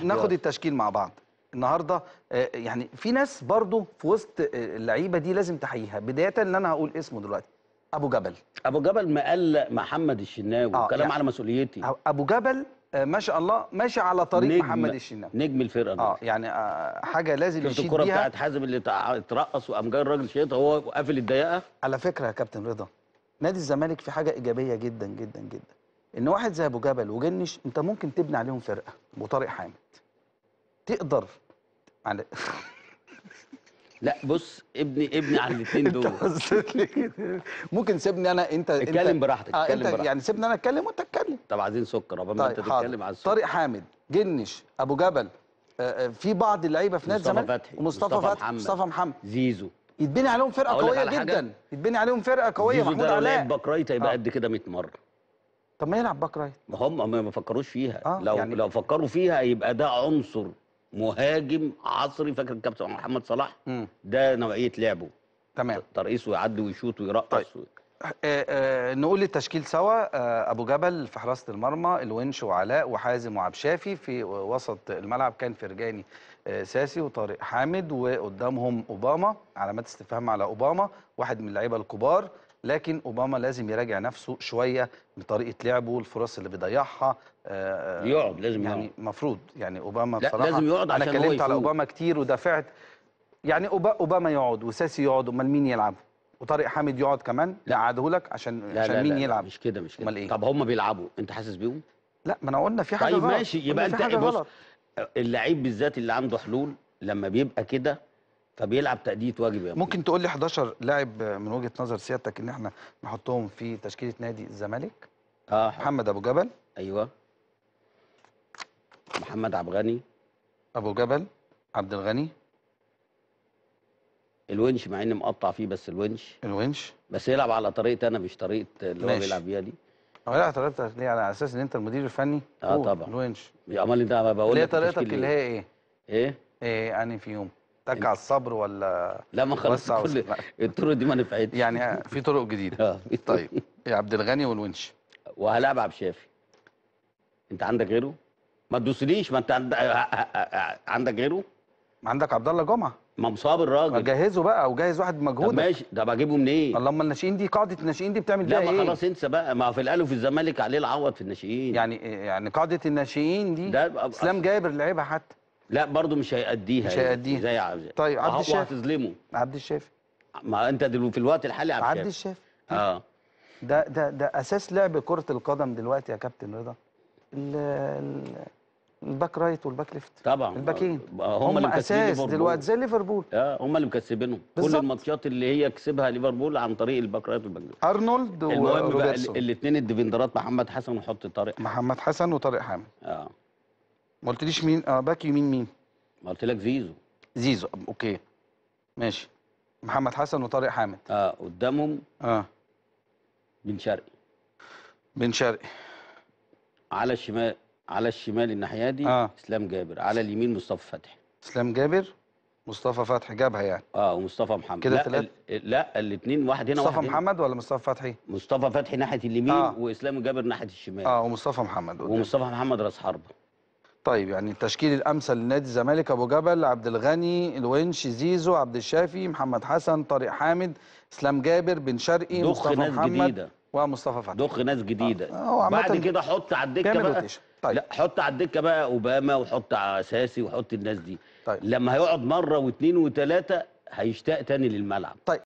ناخد التشكيل مع بعض النهارده آه، يعني في ناس برضو في وسط آه، اللعيبه دي لازم تحييها بدايه اللي انا هقول اسمه دلوقتي ابو جبل ابو جبل مقلق محمد الشناوي آه كلام يعني على مسؤوليتي ابو جبل آه، ما شاء الله ماشي على طريق نجم محمد الشناوي نجم الفرقه اه يعني آه حاجه لازم يشيل الكره بتاعت حازم اللي اترقص وقام جاي الراجل شايطها وهو قافل الضيقه على فكره يا كابتن رضا نادي الزمالك في حاجه ايجابيه جدا جدا جدا ان واحد زي ابو جبل وجنش انت ممكن تبني عليهم فرقه وطارق حامد تقدر على يعني لا بص ابني ابني على الاثنين دول إيه؟ ممكن سيبني انا انت اتكلم براحتك آه، اتكلم براحتك يعني سيبني انا اتكلم وانت اتكلم طب عايزين سكر طيب ما انت تتكلم على السكر طارق حامد جنش ابو جبل آه، آه، في بعض اللعيبه في نادي زمان مصطفى فتحي مصطفى فتحي مصطفى محمد زيزو يتبني عليهم فرقه قويه جدا يتبني عليهم فرقه قويه محمود علاء زيزو ده لعيب بكرايته يبقى قد كده 100 مره طب ما يلعب باك رايت هم ما فكروش فيها آه لو يعني لو فكروا فيها يبقى ده عنصر مهاجم عصري فاكر الكابتن محمد صلاح ده نوعيه لعبه تمام ترقيص ويعدي ويشوط ويرقص طيب. و... آه آه نقول التشكيل سوا آه ابو جبل في حراسه المرمى الونش وعلاء وحازم وعبد شافي في وسط الملعب كان فرجاني آه، ساسي وطارق حامد وقدامهم اوباما علامات استفهام على اوباما واحد من اللعيبه الكبار لكن اوباما لازم يراجع نفسه شويه من طريقه لعبه الفرص اللي بيضيعها آه، آه، يقعد لازم يعني المفروض يعني اوباما لا بصراحه لازم يقعد عشان انا اتكلمت على اوباما كتير ودافعت يعني اوباما يقعد وساسي يقعد امال مين يلعب وطارق حامد يقعد كمان لا قعده لك عشان لا عشان لا مين لا يلعب مش كده مش كده إيه؟ طب هم بيلعبوا انت حاسس بيهم لا ما انا قلنا في حاجه طيب غلط ماشي يبقى انت بص اللعيب بالذات اللي عنده حلول لما بيبقى كده فبيلعب تاديت تأدية واجب ممكن تقول لي 11 لاعب من وجهه نظر سيادتك ان احنا نحطهم في تشكيله نادي الزمالك اه محمد ابو جبل ايوه محمد عبد الغني ابو جبل عبد الغني الونش مع اني مقطع فيه بس الونش الونش بس يلعب على طريقه انا مش طريقه اللي ماشي. هو بيلعب بيها دي هو يلعب طريقتك ليه على اساس ان انت المدير الفني اه طبعا الونش امال انت بقول لك طريقتك اللي هي ايه؟ ايه؟ ايه يعني في يوم اتك على الصبر ولا لا ما خلاص كل الطرق دي ما نفعتش يعني في طرق جديده اه طيب يا عبد الغني والونش وهلاعب عبد الشافي انت عندك غيره ما تدوسليش ما انت آه، آه، آه، عندك غيره عندك عبد الله جمعه ما مصاب الراجل جهزه بقى وجهز واحد مجهود ماشي طب اجيبه منين إيه؟ الناشئين دي قاعده الناشئين دي بتعمل ده ايه لا ما خلاص انسى بقى ما في الاهلي وفي الزمالك عليه العوض في الناشئين يعني يعني قاعده الناشئين دي اسلام جابر لعبها حتى لا برضه مش هيأديها مش يعني، هيأديها زي طيب عبد الشافي هتظلمه عبد الشافي ما انت دلوقتي في الوقت الحالي عبد, عبد الشافي اه ده ده ده اساس لعب كره القدم دلوقتي يا كابتن رضا الباك رايت والباك ليفت طبعا الباكين هم, آه، هم اساس دلوقتي زي ليفربول اه هم اللي مكسبينهم كل الماتشات اللي هي كسبها ليفربول عن طريق الباك رايت والباك ليفت ارنولد المهم بقى الاثنين الديفندرات محمد حسن وحط طارق محمد حسن وطارق حامد اه ما قلتليش مين اه باك يمين مين ما قلت لك زيزو زيزو اوكي ماشي محمد حسن وطارق حامد اه قدامهم اه بن شرقي بن شرقي على الشمال على الشمال الناحيه دي آه. اسلام جابر على اليمين مصطفى فتحي اسلام جابر مصطفى فتحي جابها يعني اه ومصطفى محمد كده لا, لا الاثنين واحد هنا مصطفى واحد محمد هنا. ولا مصطفى فتحي مصطفى فتحي ناحيه اليمين آه. واسلام جابر ناحيه الشمال اه ومصطفى محمد قدام. ومصطفى محمد راس حربه طيب يعني التشكيل الامثل لنادي الزمالك ابو جبل عبد الغني الونش زيزو عبد الشافي محمد حسن طارق حامد اسلام جابر بن شرقي مصطفى ناس محمد جديده ومصطفى فتحي دخ ناس جديده آه. بعد كده حط على الدكه بقى طيب. لا حط على الدكه بقى اوباما وحط اساسي وحط الناس دي طيب. لما هيقعد مره واثنين وثلاثه هيشتاق تاني للملعب طيب